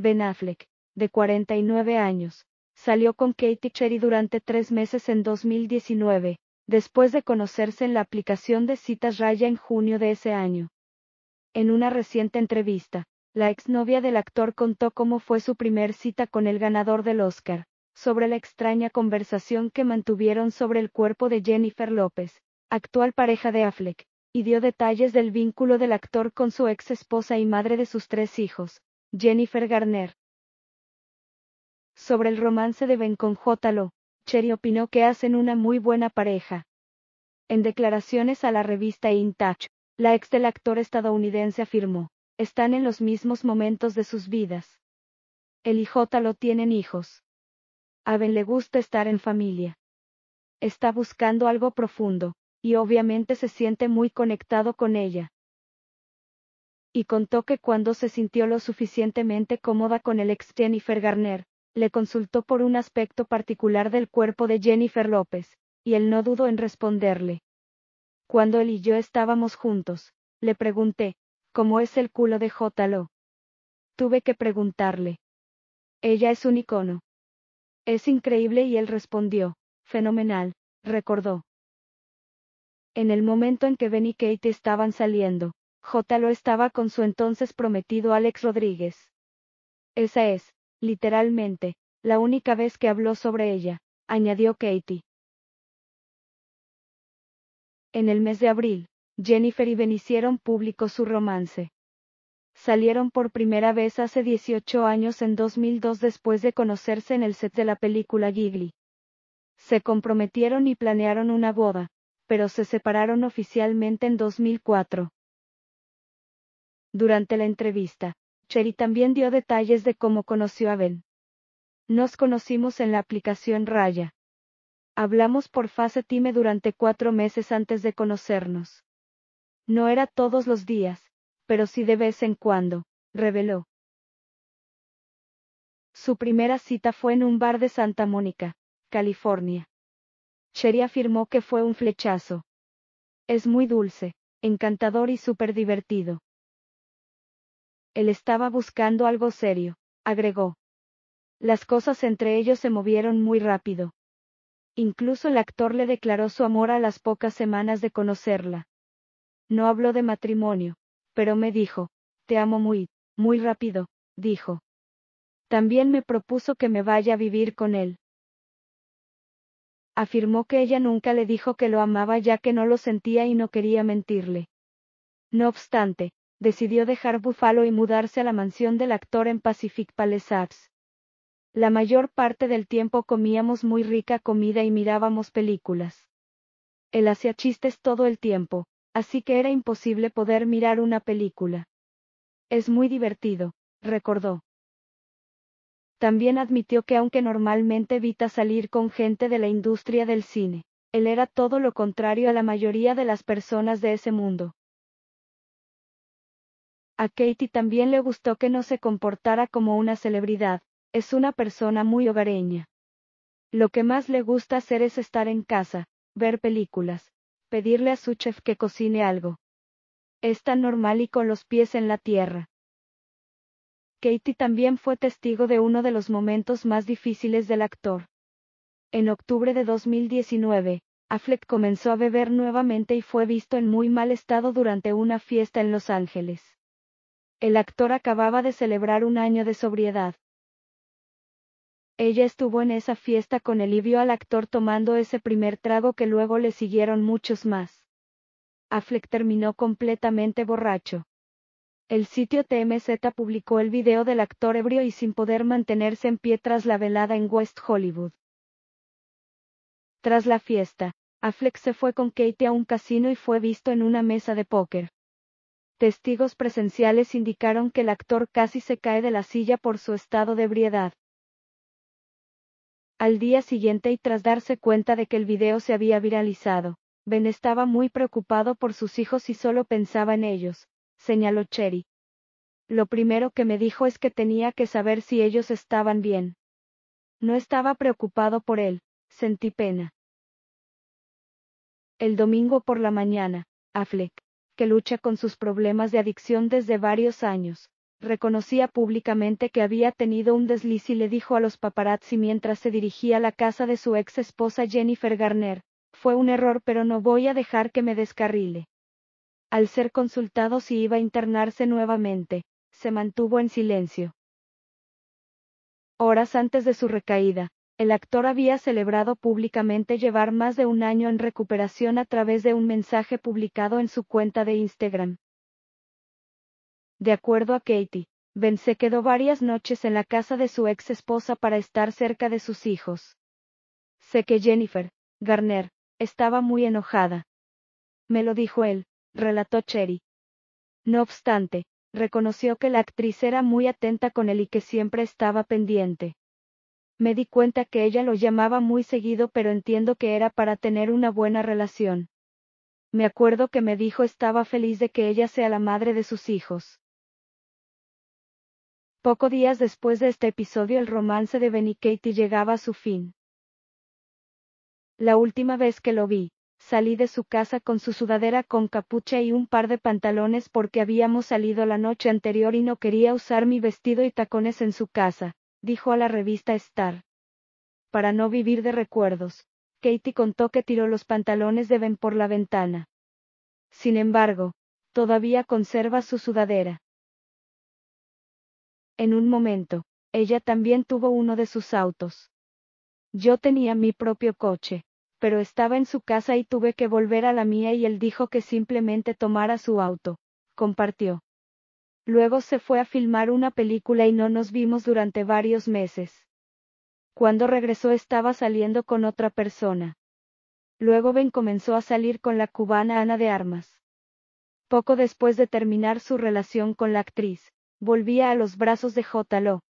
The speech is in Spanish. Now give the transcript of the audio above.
Ben Affleck, de 49 años, salió con Katie Cherry durante tres meses en 2019, después de conocerse en la aplicación de citas Raya en junio de ese año. En una reciente entrevista, la exnovia del actor contó cómo fue su primer cita con el ganador del Oscar, sobre la extraña conversación que mantuvieron sobre el cuerpo de Jennifer López, actual pareja de Affleck, y dio detalles del vínculo del actor con su ex esposa y madre de sus tres hijos, Jennifer Garner. Sobre el romance de Ben con J. Cherry opinó que hacen una muy buena pareja. En declaraciones a la revista In Touch, la ex del actor estadounidense afirmó, están en los mismos momentos de sus vidas. El y J. tienen hijos. A Ben le gusta estar en familia. Está buscando algo profundo, y obviamente se siente muy conectado con ella y contó que cuando se sintió lo suficientemente cómoda con el ex Jennifer Garner, le consultó por un aspecto particular del cuerpo de Jennifer López, y él no dudó en responderle. Cuando él y yo estábamos juntos, le pregunté, ¿cómo es el culo de j Tuve que preguntarle. Ella es un icono. Es increíble y él respondió, fenomenal, recordó. En el momento en que Ben y Kate estaban saliendo, J lo estaba con su entonces prometido Alex Rodríguez. Esa es, literalmente, la única vez que habló sobre ella, añadió Katie. En el mes de abril, Jennifer y Ben hicieron público su romance. Salieron por primera vez hace 18 años en 2002 después de conocerse en el set de la película Gigli. Se comprometieron y planearon una boda, pero se separaron oficialmente en 2004. Durante la entrevista, Cherry también dio detalles de cómo conoció a Ben. Nos conocimos en la aplicación Raya. Hablamos por fase time durante cuatro meses antes de conocernos. No era todos los días, pero sí de vez en cuando, reveló. Su primera cita fue en un bar de Santa Mónica, California. Cherry afirmó que fue un flechazo. Es muy dulce, encantador y súper divertido. Él estaba buscando algo serio, agregó. Las cosas entre ellos se movieron muy rápido. Incluso el actor le declaró su amor a las pocas semanas de conocerla. No habló de matrimonio, pero me dijo, te amo muy, muy rápido, dijo. También me propuso que me vaya a vivir con él. Afirmó que ella nunca le dijo que lo amaba ya que no lo sentía y no quería mentirle. No obstante, decidió dejar Buffalo y mudarse a la mansión del actor en Pacific Palisades. La mayor parte del tiempo comíamos muy rica comida y mirábamos películas. Él hacía chistes todo el tiempo, así que era imposible poder mirar una película. Es muy divertido, recordó. También admitió que aunque normalmente evita salir con gente de la industria del cine, él era todo lo contrario a la mayoría de las personas de ese mundo. A Katie también le gustó que no se comportara como una celebridad, es una persona muy hogareña. Lo que más le gusta hacer es estar en casa, ver películas, pedirle a su chef que cocine algo. Es tan normal y con los pies en la tierra. Katie también fue testigo de uno de los momentos más difíciles del actor. En octubre de 2019, Affleck comenzó a beber nuevamente y fue visto en muy mal estado durante una fiesta en Los Ángeles. El actor acababa de celebrar un año de sobriedad. Ella estuvo en esa fiesta con él al actor tomando ese primer trago que luego le siguieron muchos más. Affleck terminó completamente borracho. El sitio TMZ publicó el video del actor ebrio y sin poder mantenerse en pie tras la velada en West Hollywood. Tras la fiesta, Affleck se fue con Katie a un casino y fue visto en una mesa de póker testigos presenciales indicaron que el actor casi se cae de la silla por su estado de ebriedad. Al día siguiente y tras darse cuenta de que el video se había viralizado, Ben estaba muy preocupado por sus hijos y solo pensaba en ellos, señaló Cherry. Lo primero que me dijo es que tenía que saber si ellos estaban bien. No estaba preocupado por él, sentí pena. El domingo por la mañana, Affleck, que lucha con sus problemas de adicción desde varios años. Reconocía públicamente que había tenido un desliz y le dijo a los paparazzi mientras se dirigía a la casa de su ex esposa Jennifer Garner, fue un error pero no voy a dejar que me descarrile. Al ser consultado si iba a internarse nuevamente, se mantuvo en silencio. Horas antes de su recaída, el actor había celebrado públicamente llevar más de un año en recuperación a través de un mensaje publicado en su cuenta de Instagram. De acuerdo a Katie, Ben se quedó varias noches en la casa de su ex esposa para estar cerca de sus hijos. Sé que Jennifer, Garner, estaba muy enojada. Me lo dijo él, relató Cherry. No obstante, reconoció que la actriz era muy atenta con él y que siempre estaba pendiente. Me di cuenta que ella lo llamaba muy seguido pero entiendo que era para tener una buena relación. Me acuerdo que me dijo estaba feliz de que ella sea la madre de sus hijos. Poco días después de este episodio el romance de Ben Katie llegaba a su fin. La última vez que lo vi, salí de su casa con su sudadera con capucha y un par de pantalones porque habíamos salido la noche anterior y no quería usar mi vestido y tacones en su casa dijo a la revista Star. Para no vivir de recuerdos, Katie contó que tiró los pantalones de Ben por la ventana. Sin embargo, todavía conserva su sudadera. En un momento, ella también tuvo uno de sus autos. Yo tenía mi propio coche, pero estaba en su casa y tuve que volver a la mía y él dijo que simplemente tomara su auto, compartió. Luego se fue a filmar una película y no nos vimos durante varios meses. Cuando regresó estaba saliendo con otra persona. Luego Ben comenzó a salir con la cubana Ana de Armas. Poco después de terminar su relación con la actriz, volvía a los brazos de J. Lo.